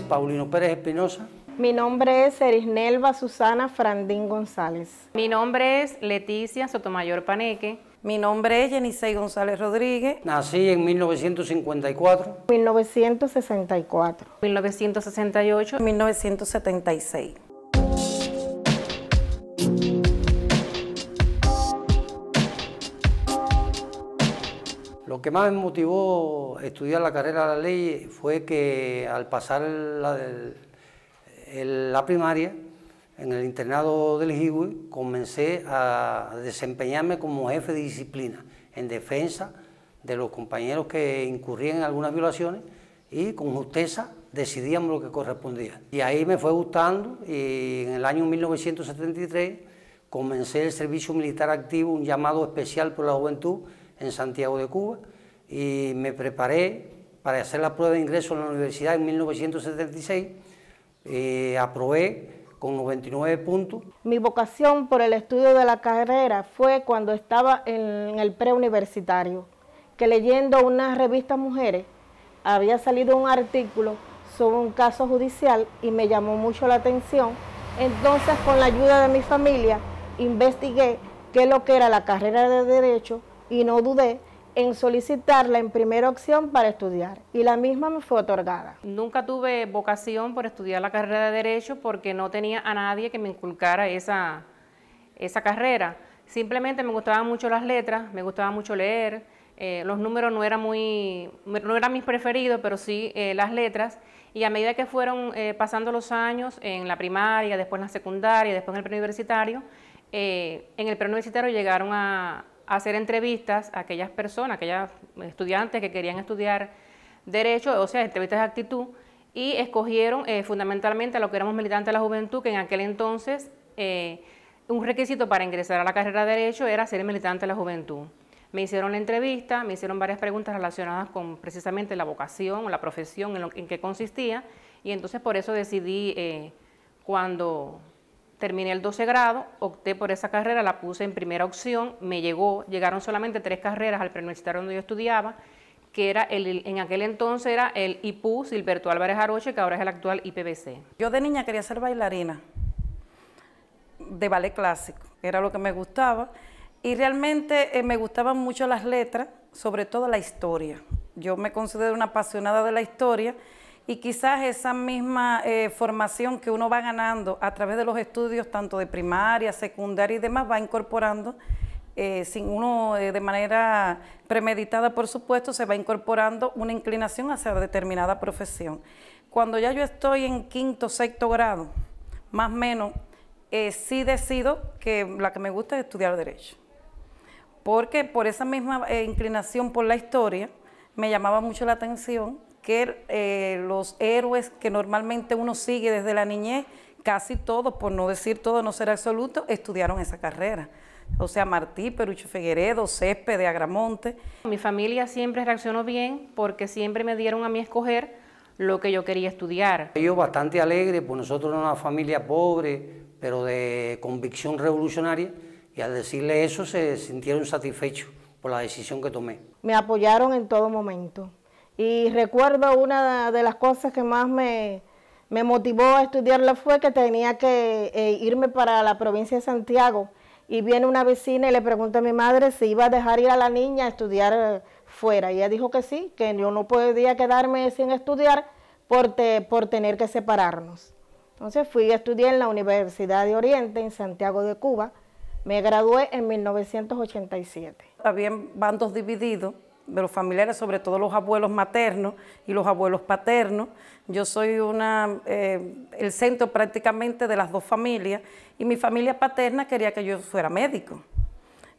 Paulino Pérez Espinosa? Mi nombre es Erisnelva Susana Frandín González. Mi nombre es Leticia Sotomayor Paneque. Mi nombre es Yenisei González Rodríguez. Nací en 1954. 1964. 1968. 1976. Lo que más me motivó estudiar la carrera de la ley fue que al pasar la, primaria, en el internado del Higüe, comencé a desempeñarme como jefe de disciplina en defensa de los compañeros que incurrían en algunas violaciones y con justeza decidíamos lo que correspondía. Y ahí me fue gustando y en el año 1973 comencé el servicio militar activo, un llamado especial por la juventud en Santiago de Cuba y me preparé para hacer la prueba de ingreso en la universidad en 1976. Eh, aprobé con 99 puntos. Mi vocación por el estudio de la carrera fue cuando estaba en el preuniversitario, que leyendo una revista Mujeres había salido un artículo sobre un caso judicial y me llamó mucho la atención. Entonces, con la ayuda de mi familia, investigué qué es lo que era la carrera de derecho y no dudé en solicitarla en primera opción para estudiar y la misma me fue otorgada. Nunca tuve vocación por estudiar la carrera de Derecho porque no tenía a nadie que me inculcara esa, esa carrera. Simplemente me gustaban mucho las letras, me gustaba mucho leer, eh, los números no eran, muy, no eran mis preferidos, pero sí eh, las letras. Y a medida que fueron eh, pasando los años, en la primaria, después en la secundaria, después en el preuniversitario, en el preuniversitario llegaron a, hacer entrevistas a aquellas personas, aquellas estudiantes que querían estudiar derecho, o sea, entrevistas de actitud, y escogieron eh, fundamentalmente a lo que éramos militantes de la juventud, que en aquel entonces eh, un requisito para ingresar a la carrera de derecho era ser militante de la juventud. Me hicieron la entrevista, me hicieron varias preguntas relacionadas con precisamente la vocación o la profesión, en, lo, en qué consistía, y entonces por eso decidí eh, cuando terminé el 12 grado, opté por esa carrera, la puse en primera opción, me llegó, llegaron solamente tres carreras al preuniversitario donde yo estudiaba, que era el, en aquel entonces era el IPU Silberto Álvarez Aroche, que ahora es el actual IPBC. Yo de niña quería ser bailarina de ballet clásico, era lo que me gustaba, y realmente eh, me gustaban mucho las letras, sobre todo la historia. Yo me considero una apasionada de la historia y quizás esa misma eh, formación que uno va ganando a través de los estudios, tanto de primaria, secundaria y demás, va incorporando, eh, sin uno eh, de manera premeditada, por supuesto, se va incorporando una inclinación hacia determinada profesión. Cuando ya yo estoy en quinto, sexto grado, más o menos, sí decido que la que me gusta es estudiar Derecho. Porque por esa misma inclinación por la historia, me llamaba mucho la atención que eh, los héroes que normalmente uno sigue desde la niñez, casi todos, por no decir todo, no ser absoluto, estudiaron esa carrera. O sea, Martí, Perucho Figueredo, Césped, Agramonte. Mi familia siempre reaccionó bien porque siempre me dieron a mí escoger lo que yo quería estudiar. ellos bastante alegre, pues nosotros una familia pobre, pero de convicción revolucionaria, y al decirle eso se sintieron satisfechos por la decisión que tomé. Me apoyaron en todo momento. Y recuerdo una de las cosas que más me, motivó a estudiarla fue que tenía que eh, irme para la provincia de Santiago. Y viene una vecina y le pregunta a mi madre si iba a dejar ir a la niña a estudiar eh, fuera. Y ella dijo que sí, que yo no podía quedarme sin estudiar por, por tener que separarnos. Entonces fui a estudiar en la Universidad de Oriente, en Santiago de Cuba. Me gradué en 1987. Habían bandos divididos de los familiares, sobre todo los abuelos maternos y los abuelos paternos. Yo soy una, eh, el centro prácticamente de las dos familias y mi familia paterna quería que yo fuera médico,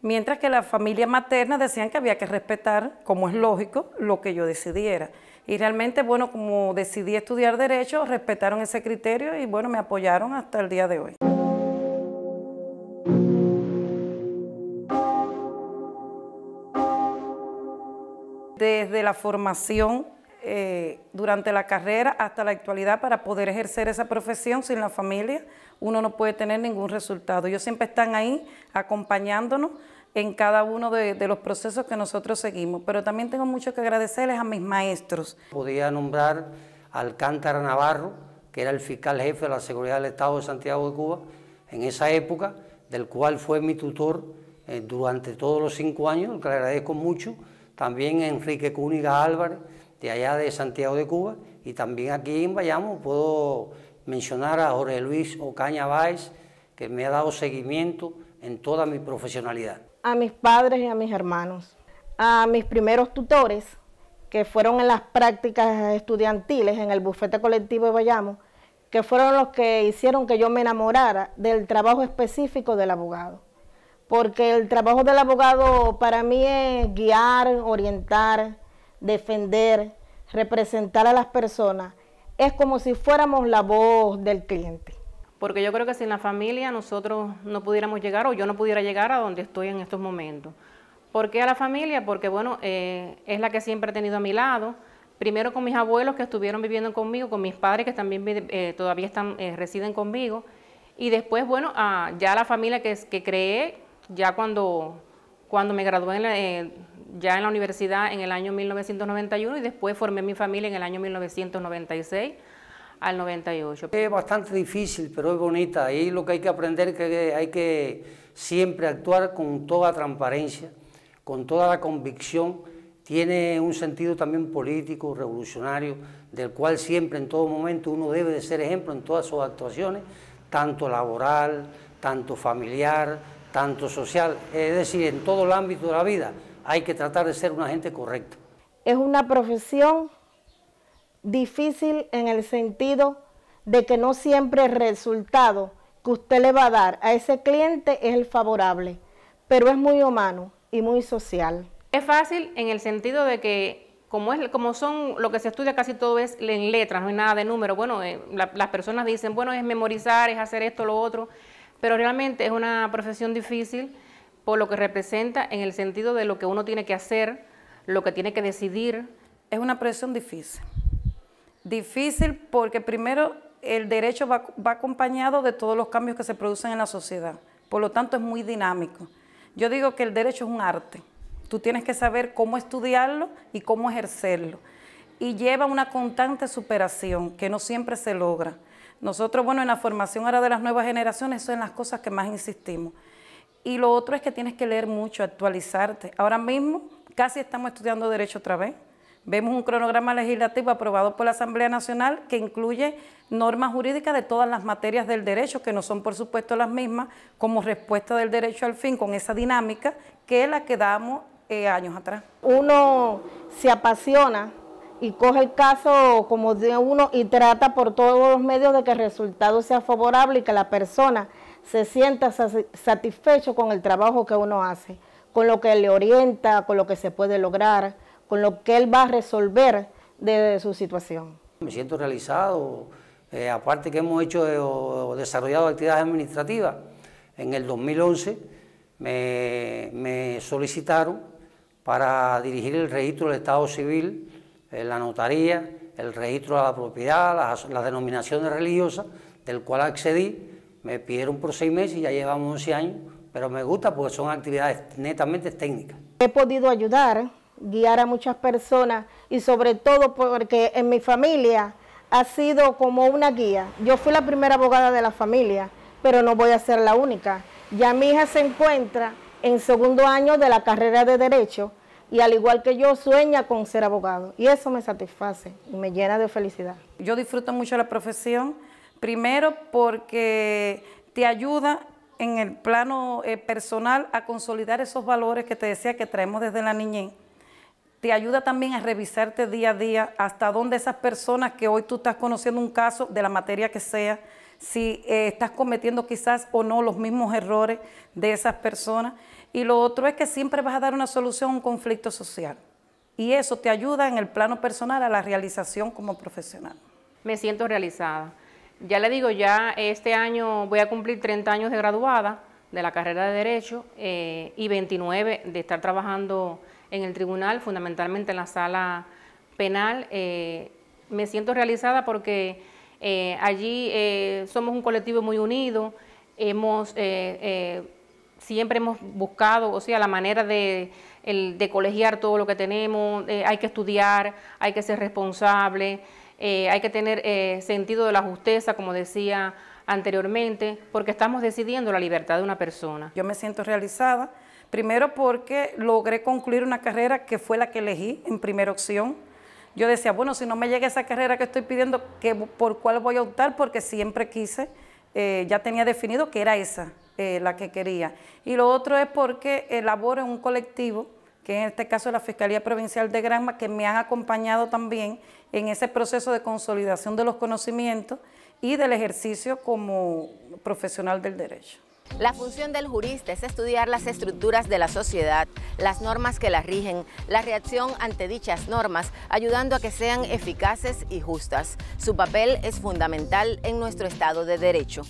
mientras que la familia materna decían que había que respetar, como es lógico, lo que yo decidiera. Y realmente, bueno, como decidí estudiar derecho, respetaron ese criterio y bueno, me apoyaron hasta el día de hoy. desde la formación eh, durante la carrera hasta la actualidad para poder ejercer esa profesión sin la familia, uno no puede tener ningún resultado. Ellos siempre están ahí acompañándonos en cada uno de, los procesos que nosotros seguimos. Pero también tengo mucho que agradecerles a mis maestros. Podía nombrar al Cántara Navarro, que era el fiscal jefe de la seguridad del Estado de Santiago de Cuba en esa época, del cual fue mi tutor eh, durante todos los cinco años, que le agradezco mucho también Enrique Cúniga Álvarez, de allá de Santiago de Cuba, y también aquí en Bayamo puedo mencionar a Jorge Luis Ocaña Báez, que me ha dado seguimiento en toda mi profesionalidad. A mis padres y a mis hermanos, a mis primeros tutores, que fueron en las prácticas estudiantiles en el bufete colectivo de Bayamo, que fueron los que hicieron que yo me enamorara del trabajo específico del abogado porque el trabajo del abogado para mí es guiar, orientar, defender, representar a las personas. Es como si fuéramos la voz del cliente. Porque yo creo que sin la familia nosotros no pudiéramos llegar o yo no pudiera llegar a donde estoy en estos momentos. ¿Por qué a la familia? Porque bueno, eh, es la que siempre he tenido a mi lado. Primero con mis abuelos que estuvieron viviendo conmigo, con mis padres que también eh, todavía están, eh, residen conmigo. Y después, bueno, ya la familia que creé, ya cuando, me gradué eh, ya en la universidad en el año 1991 y después formé mi familia en el año 1996 al 98. Es bastante difícil, pero es bonita. Ahí lo que hay que aprender es que hay que siempre actuar con toda transparencia, con toda la convicción. Tiene un sentido también político, revolucionario, del cual siempre, en todo momento, uno debe de ser ejemplo en todas sus actuaciones, tanto laboral, tanto familiar, tanto social, es decir, en todo el ámbito de la vida, hay que tratar de ser una gente correcta. Es una profesión difícil en el sentido de que no siempre el resultado que usted le va a dar a ese cliente es el favorable, pero es muy humano y muy social. Es fácil en el sentido de que como, es, como son, lo que se estudia casi todo es en letras, no hay nada de números, Bueno, eh, las personas dicen, bueno, es memorizar, es hacer esto, lo otro pero realmente es una profesión difícil por lo que representa en el sentido de lo que uno tiene que hacer, lo que tiene que decidir. Es una profesión difícil. Difícil porque primero el derecho va, acompañado de todos los cambios que se producen en la sociedad. Por lo tanto, es muy dinámico. Yo digo que el derecho es un arte. Tú tienes que saber cómo estudiarlo y cómo ejercerlo. Y lleva una constante superación que no siempre se logra. Nosotros, bueno, en la formación ahora de las nuevas generaciones, eso es las cosas que más insistimos. Y lo otro es que tienes que leer mucho, actualizarte. Ahora mismo casi estamos estudiando derecho otra vez. Vemos un cronograma legislativo aprobado por la Asamblea Nacional que incluye normas jurídicas de todas las materias del derecho, que no son por supuesto las mismas, como respuesta del derecho al fin con esa dinámica que es la que damos eh, años atrás. Uno se apasiona y coge el caso como de uno y trata por todos los medios de que el resultado sea favorable y que la persona se sienta satisfecho con el trabajo que uno hace, con lo que le orienta, con lo que se puede lograr, con lo que él va a resolver de su situación. Me siento realizado, eh, aparte que hemos hecho eh, o desarrollado actividades administrativas. En el 2011 me, me solicitaron para dirigir el registro del Estado Civil eh, la notaría, el registro de la propiedad, las, denominaciones religiosas, del cual accedí. Me pidieron por seis meses y ya llevamos 11 años, pero me gusta porque son actividades netamente técnicas. He podido ayudar, guiar a muchas personas y sobre todo porque en mi familia ha sido como una guía. Yo fui la primera abogada de la familia, pero no voy a ser la única. Ya mi hija se encuentra en segundo año de la carrera de Derecho, y al igual que yo sueña con ser abogado. Y eso me satisface y me llena de felicidad. Yo disfruto mucho la profesión, primero porque te ayuda en el plano eh, personal a consolidar esos valores que te decía que traemos desde la niñez. Te ayuda también a revisarte día a día hasta dónde esas personas que hoy tú estás conociendo un caso de la materia que sea, si eh, estás cometiendo quizás o no los mismos errores de esas personas. Y lo otro es que siempre vas a dar una solución a un conflicto social. Y eso te ayuda en el plano personal a la realización como profesional. Me siento realizada. Ya le digo, ya este año voy a cumplir 30 años de graduada de la carrera de Derecho eh, y 29 de estar trabajando en el tribunal, fundamentalmente en la sala penal. Eh, me siento realizada porque eh, allí somos un colectivo muy unido, hemos siempre hemos buscado, o sea, la manera de, colegiar todo lo que tenemos, eh, hay que estudiar, hay que ser responsable, eh, hay que tener eh, sentido de la justeza, como decía anteriormente, porque estamos decidiendo la libertad de una persona. Yo me siento realizada, primero porque logré concluir una carrera que fue la que elegí en primera opción. Yo decía, bueno, si no me llega esa carrera que estoy pidiendo, ¿por cuál voy a optar? Porque siempre quise, ya tenía definido que era esa. Eh, la que quería. Y lo otro es porque elaboro un colectivo, que en este caso es la Fiscalía Provincial de Granma, que me han acompañado también en ese proceso de consolidación de los conocimientos y del ejercicio como profesional del derecho. La función del jurista es estudiar las estructuras de la sociedad, las normas que las rigen, la reacción ante dichas normas, ayudando a que sean eficaces y justas. Su papel es fundamental en nuestro Estado de Derecho.